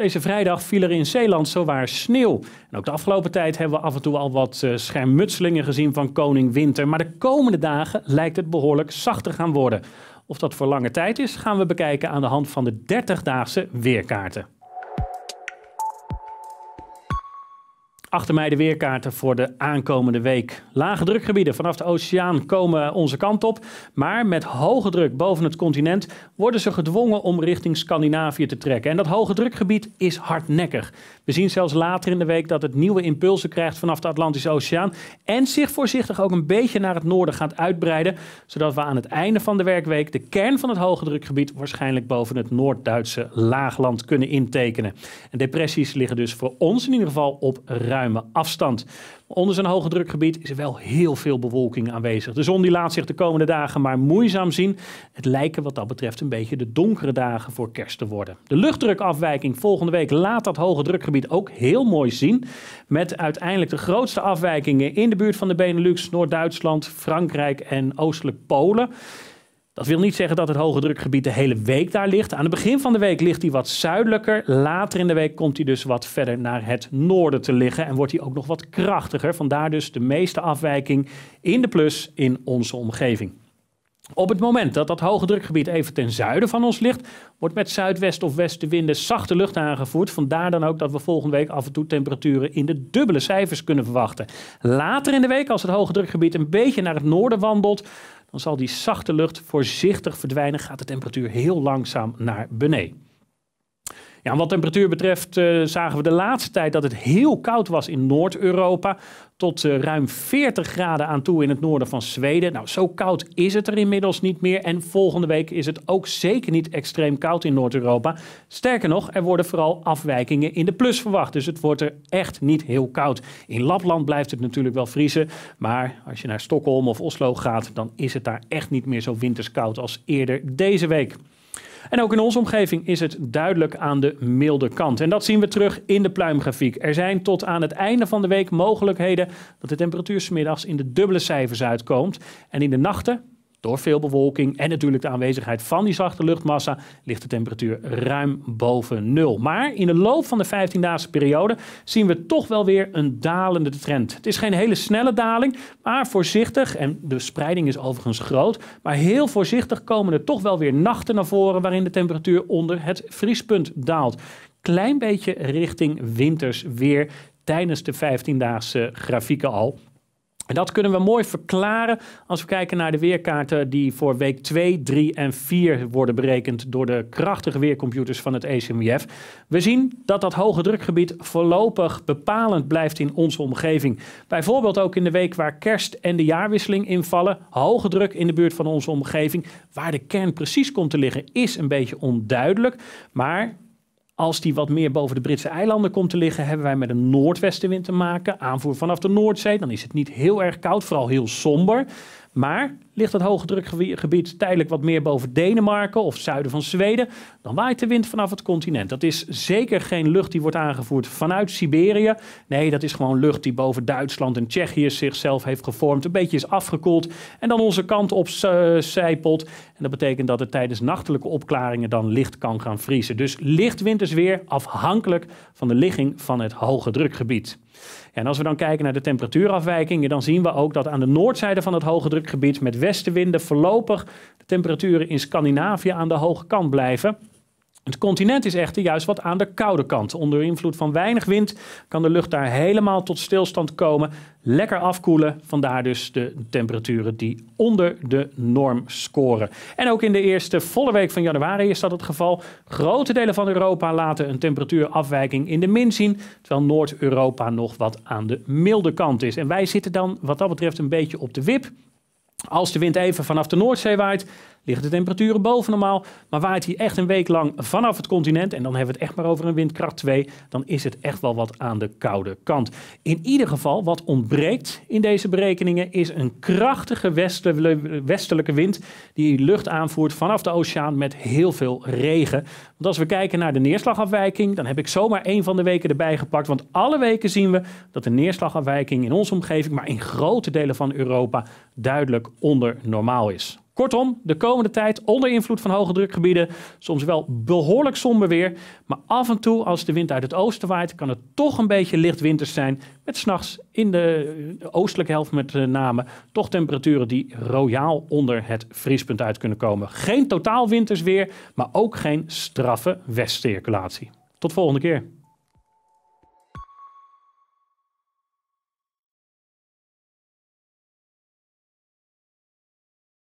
Deze vrijdag viel er in Zeeland zowaar sneeuw. En ook de afgelopen tijd hebben we af en toe al wat eh, schermutselingen gezien van koning Winter. Maar de komende dagen lijkt het behoorlijk zachter gaan worden. Of dat voor lange tijd is, gaan we bekijken aan de hand van de 30-daagse weerkaarten. Achter mij de weerkaarten voor de aankomende week. Lage drukgebieden vanaf de oceaan komen onze kant op. Maar met hoge druk boven het continent worden ze gedwongen om richting Scandinavië te trekken. En dat hoge drukgebied is hardnekkig. We zien zelfs later in de week dat het nieuwe impulsen krijgt vanaf de Atlantische Oceaan. En zich voorzichtig ook een beetje naar het noorden gaat uitbreiden. Zodat we aan het einde van de werkweek de kern van het hoge drukgebied waarschijnlijk boven het Noord-Duitse laagland kunnen intekenen. En depressies liggen dus voor ons in ieder geval op ruimte afstand. Onder zo'n hoge drukgebied is er wel heel veel bewolking aanwezig. De zon die laat zich de komende dagen maar moeizaam zien. Het lijken wat dat betreft een beetje de donkere dagen voor kerst te worden. De luchtdrukafwijking volgende week laat dat hoge drukgebied ook heel mooi zien. Met uiteindelijk de grootste afwijkingen in de buurt van de Benelux, Noord-Duitsland, Frankrijk en oostelijk Polen. Dat wil niet zeggen dat het hoge drukgebied de hele week daar ligt. Aan het begin van de week ligt hij wat zuidelijker. Later in de week komt hij dus wat verder naar het noorden te liggen en wordt hij ook nog wat krachtiger. Vandaar dus de meeste afwijking in de plus in onze omgeving. Op het moment dat dat hoge drukgebied even ten zuiden van ons ligt, wordt met zuidwest of westenwinden zachte lucht aangevoerd. Vandaar dan ook dat we volgende week af en toe temperaturen in de dubbele cijfers kunnen verwachten. Later in de week, als het hoge drukgebied een beetje naar het noorden wandelt, dan zal die zachte lucht voorzichtig verdwijnen, gaat de temperatuur heel langzaam naar beneden. Ja, wat temperatuur betreft eh, zagen we de laatste tijd dat het heel koud was in Noord-Europa. Tot eh, ruim 40 graden aan toe in het noorden van Zweden. Nou, zo koud is het er inmiddels niet meer. En volgende week is het ook zeker niet extreem koud in Noord-Europa. Sterker nog, er worden vooral afwijkingen in de plus verwacht. Dus het wordt er echt niet heel koud. In Lapland blijft het natuurlijk wel vriezen. Maar als je naar Stockholm of Oslo gaat, dan is het daar echt niet meer zo winterskoud als eerder deze week. En ook in onze omgeving is het duidelijk aan de milde kant. En dat zien we terug in de pluimgrafiek. Er zijn tot aan het einde van de week mogelijkheden dat de temperatuur smiddags in de dubbele cijfers uitkomt. En in de nachten door veel bewolking en natuurlijk de aanwezigheid van die zachte luchtmassa ligt de temperatuur ruim boven nul. Maar in de loop van de 15-daagse periode zien we toch wel weer een dalende trend. Het is geen hele snelle daling, maar voorzichtig, en de spreiding is overigens groot, maar heel voorzichtig komen er toch wel weer nachten naar voren waarin de temperatuur onder het vriespunt daalt. Klein beetje richting winters weer tijdens de 15-daagse grafieken al. En dat kunnen we mooi verklaren als we kijken naar de weerkaarten die voor week 2, 3 en 4 worden berekend door de krachtige weercomputers van het ECMWF. We zien dat dat hoge drukgebied voorlopig bepalend blijft in onze omgeving. Bijvoorbeeld ook in de week waar kerst en de jaarwisseling invallen. Hoge druk in de buurt van onze omgeving. Waar de kern precies komt te liggen is een beetje onduidelijk. Maar als die wat meer boven de Britse eilanden komt te liggen, hebben wij met een noordwestenwind te maken. Aanvoer vanaf de Noordzee, dan is het niet heel erg koud, vooral heel somber. Maar ligt dat hoge drukgebied tijdelijk wat meer boven Denemarken of zuiden van Zweden, dan waait de wind vanaf het continent. Dat is zeker geen lucht die wordt aangevoerd vanuit Siberië. Nee, dat is gewoon lucht die boven Duitsland en Tsjechië zichzelf heeft gevormd, een beetje is afgekoeld en dan onze kant op eh, zijpelt. En dat betekent dat het tijdens nachtelijke opklaringen dan licht kan gaan vriezen. Dus licht weer, afhankelijk van de ligging van het hoge drukgebied. En als we dan kijken naar de temperatuurafwijkingen, dan zien we ook dat aan de noordzijde van het hoge drukgebied met westenwinden voorlopig de temperaturen in Scandinavië aan de hoge kant blijven. Het continent is echter juist wat aan de koude kant. Onder invloed van weinig wind kan de lucht daar helemaal tot stilstand komen. Lekker afkoelen, vandaar dus de temperaturen die onder de norm scoren. En ook in de eerste volle week van januari is dat het geval. Grote delen van Europa laten een temperatuurafwijking in de min zien, terwijl Noord-Europa nog wat aan de milde kant is. En wij zitten dan wat dat betreft een beetje op de wip. Als de wind even vanaf de Noordzee waait, liggen de temperaturen boven normaal. Maar waait hij echt een week lang vanaf het continent, en dan hebben we het echt maar over een windkracht 2, dan is het echt wel wat aan de koude kant. In ieder geval, wat ontbreekt in deze berekeningen, is een krachtige westelijke wind die lucht aanvoert vanaf de oceaan met heel veel regen. Want als we kijken naar de neerslagafwijking, dan heb ik zomaar één van de weken erbij gepakt. Want alle weken zien we dat de neerslagafwijking in onze omgeving, maar in grote delen van Europa, duidelijk onder normaal is. Kortom, de komende tijd onder invloed van hoge drukgebieden, soms wel behoorlijk somber weer, maar af en toe als de wind uit het oosten waait, kan het toch een beetje licht winters zijn, met s'nachts in de, de oostelijke helft met eh, name toch temperaturen die royaal onder het vriespunt uit kunnen komen. Geen totaal winters weer, maar ook geen straffe westcirculatie. Tot volgende keer.